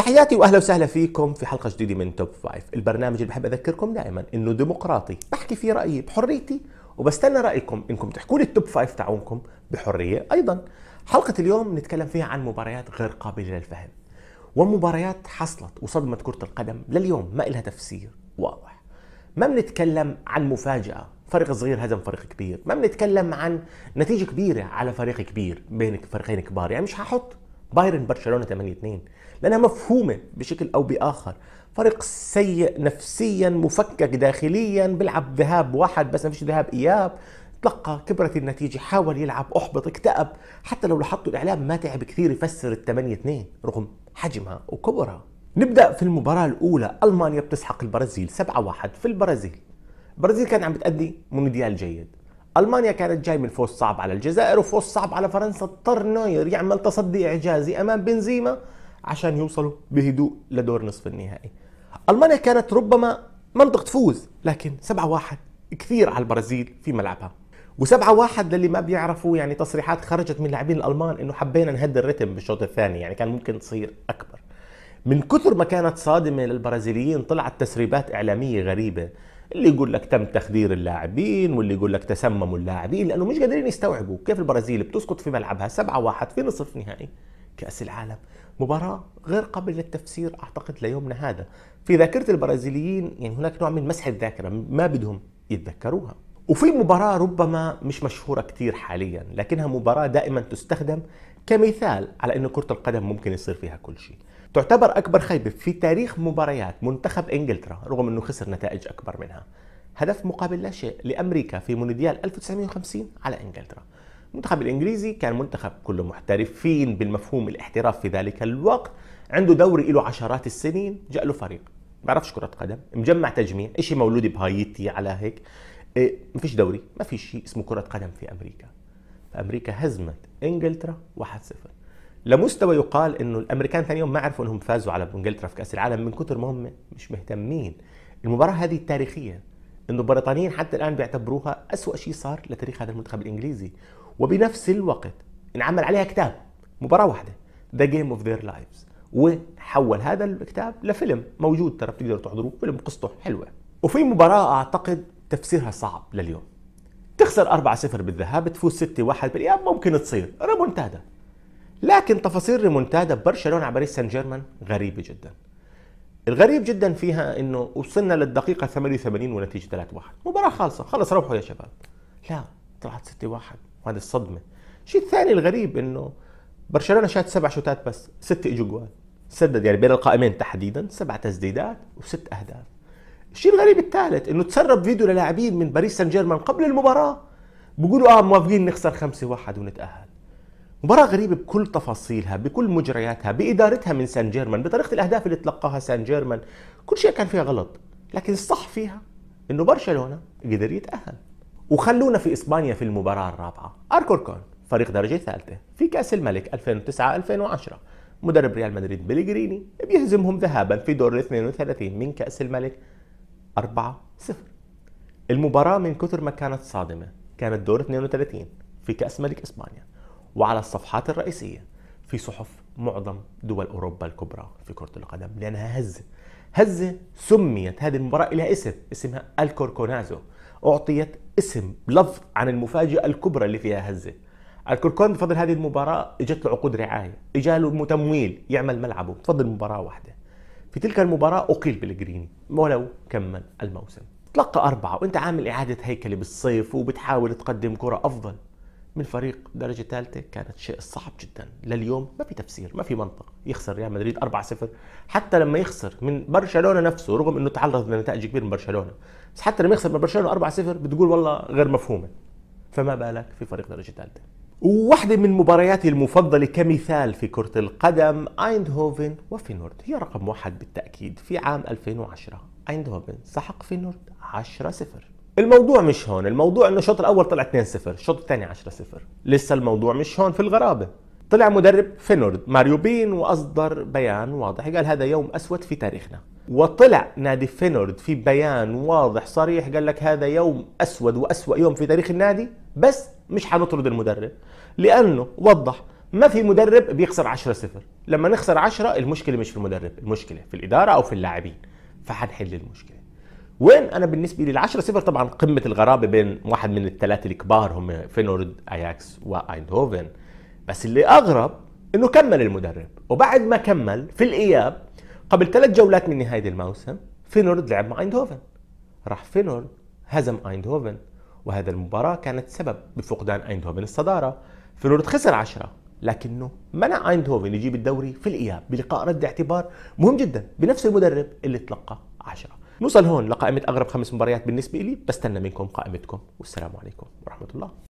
تحياتي واهلا وسهلا فيكم في حلقه جديده من توب فايف البرنامج اللي بحب اذكركم دائما انه ديمقراطي بحكي فيه رايي بحريتي وبستنى رايكم انكم تحكوا لي التوب فايف تاعونكم بحريه ايضا حلقه اليوم نتكلم فيها عن مباريات غير قابله للفهم ومباريات حصلت وصدمه كره القدم لليوم ما لها تفسير واضح ما بنتكلم عن مفاجاه فريق صغير هزم فريق كبير ما بنتكلم عن نتيجه كبيره على فريق كبير بين فريقين كبار يعني مش هحط بايرن برشلونه 8 2 لانها مفهومه بشكل او باخر فريق سيء نفسيا مفكك داخليا بلعب ذهاب واحد بس ما فيش ذهاب اياب تلقى كبرت النتيجه حاول يلعب احبط اكتئب حتى لو لاحظتوا الاعلام ما تعب كثير يفسر ال 8 2 رغم حجمها وكبرها نبدا في المباراه الاولى المانيا بتسحق البرازيل 7 1 في البرازيل البرازيل كانت عم بتأدي مونديال جيد المانيا كانت جاي من فوز صعب على الجزائر وفوز صعب على فرنسا اضطر نوير يعمل تصدي اعجازي امام بنزيما عشان يوصلوا بهدوء لدور نصف النهائي المانيا كانت ربما منطق تفوز لكن 7 واحد كثير على البرازيل في ملعبها وسبعة واحد للي ما بيعرفوا يعني تصريحات خرجت من لاعبين الألمان إنه حبينا نهدي الريتم بالشوط الثاني يعني كان ممكن تصير أكبر من كثر ما كانت صادمة للبرازيليين طلعت تسريبات إعلامية غريبة اللي يقول لك تم تخدير اللاعبين واللي يقول لك تسمموا اللاعبين لانه مش قادرين يستوعبوا كيف البرازيل بتسقط في ملعبها 7-1 في نصف نهائي كاس العالم مباراة غير قابل للتفسير اعتقد ليومنا هذا في ذاكرة البرازيليين يعني هناك نوع من مسح الذاكرة ما بدهم يتذكروها وفي مباراة ربما مش مشهورة كثير حاليا لكنها مباراة دائما تستخدم كمثال على أن كرة القدم ممكن يصير فيها كل شيء تعتبر أكبر خيبة في تاريخ مباريات منتخب إنجلترا رغم أنه خسر نتائج أكبر منها هدف مقابل لا شيء لأمريكا في مونديال 1950 على إنجلترا المنتخب الإنجليزي كان منتخب كله محترفين بالمفهوم الاحتراف في ذلك الوقت عنده دوري له عشرات السنين جاء له فريق بعرفش كرة قدم مجمع تجميع شيء مولود بهايتي على هيك إيه، ما فيش دوري ما في شيء اسمه كرة قدم في أمريكا فأمريكا هزمت إنجلترا 1-0 لمستوى يقال انه الامريكان ثاني يوم ما عرفوا انهم فازوا على انجلترا في كاس العالم من كثر ما هم مش مهتمين المباراه هذه تاريخيه انه البريطانيين حتى الان بيعتبروها أسوأ شيء صار لتاريخ هذا المنتخب الانجليزي وبنفس الوقت انعمل عليها كتاب مباراه واحده ذا جيم اوف ذير لايفز وحول هذا الكتاب لفيلم موجود ترى بتقدروا تحضروه فيلم قصته حلوه وفي مباراه اعتقد تفسيرها صعب لليوم تخسر 4-0 بالذهاب تفوز 6-1 بالاياب ممكن تصير ريمونتادا لكن تفاصيل ريمونتادا برشلونه على باريس سان جيرمان غريبه جدا الغريب جدا فيها انه وصلنا للدقيقه 88 ونتيجه 3-1 مباراه خالصه خلص روحوا يا شباب لا طلعت 6-1 وهذه الصدمه الشيء الثاني الغريب انه برشلونه شات سبع شوتات بس ست اجوا جوال سدد يعني بين القائمين تحديدا سبع تسديدات وست اهداف الشيء الغريب الثالث انه تسرب فيديو للاعبين من باريس سان جيرمان قبل المباراه بيقولوا اه موافقين نخسر 5-1 ونتاهل مباراة غريبة بكل تفاصيلها بكل مجرياتها بإدارتها من سان جيرمان بطريقة الأهداف اللي تلقاها سان جيرمان كل شيء كان فيها غلط لكن الصح فيها إنه برشلونة قدر يتأهل وخلونا في إسبانيا في المباراة الرابعة أركوركون فريق درجة ثالثة في كأس الملك 2009-2010 مدرب ريال مدريد بيليجريني بيهزمهم ذهابا في دور ال 32 من كأس الملك 4-0 المباراة من كثر ما كانت صادمة كانت دور 32 في كأس ملك إسبانيا وعلى الصفحات الرئيسية في صحف معظم دول أوروبا الكبرى في كرة القدم لأنها هزة هزة سميت هذه المباراة إلى اسم اسمها الكوركونازو أعطيت اسم لفظ عن المفاجأة الكبرى اللي فيها هزة الكركون بفضل هذه المباراة اجت له عقود رعاية اجى له تمويل يعمل ملعبه بفضل مباراة واحدة في تلك المباراة أقيل بالجرين ولو كمل الموسم تلقى أربعة وأنت عامل إعادة هيكلة بالصيف وبتحاول تقدم كرة أفضل من فريق درجه ثالثه كانت شيء صعب جدا لليوم ما في تفسير ما في منطق يخسر ريال مدريد 4-0 حتى لما يخسر من برشلونه نفسه رغم انه تعرض لنتائج كبيره من برشلونه بس حتى لما يخسر من برشلونه 4-0 بتقول والله غير مفهومه فما بالك في فريق درجه ثالثه وواحدة من مبارياتي المفضلة كمثال في كرة القدم ايندهوفن وفينورد هي رقم واحد بالتأكيد في عام 2010 ايندهوفن سحق فينورد 10 0 الموضوع مش هون الموضوع انه الشوط الاول طلع 2-0 الشوط الثاني 10-0 لسه الموضوع مش هون في الغرابه طلع مدرب فينورد ماريو بين واصدر بيان واضح قال هذا يوم اسود في تاريخنا وطلع نادي فينورد في بيان واضح صريح قال لك هذا يوم اسود واسوا يوم في تاريخ النادي بس مش حنطرد المدرب لانه وضح ما في مدرب بيخسر 10-0 لما نخسر 10 المشكله مش في المدرب المشكله في الاداره او في اللاعبين فحنحل المشكله وين انا بالنسبه لي 10 صفر طبعا قمه الغرابه بين واحد من الثلاثه الكبار هم فينورد اياكس وايندهوفن بس اللي اغرب انه كمل المدرب وبعد ما كمل في الاياب قبل ثلاث جولات من نهايه الموسم فينورد لعب مع ايندهوفن راح فينورد هزم ايندهوفن وهذا المباراة كانت سبب بفقدان ايندهوفن الصدارة فينورد خسر 10 لكنه منع ايندهوفن يجيب الدوري في الاياب بلقاء رد اعتبار مهم جدا بنفس المدرب اللي تلقى 10 نوصل هون لقائمه اغرب خمس مباريات بالنسبه لي بستنى منكم قائمتكم والسلام عليكم ورحمه الله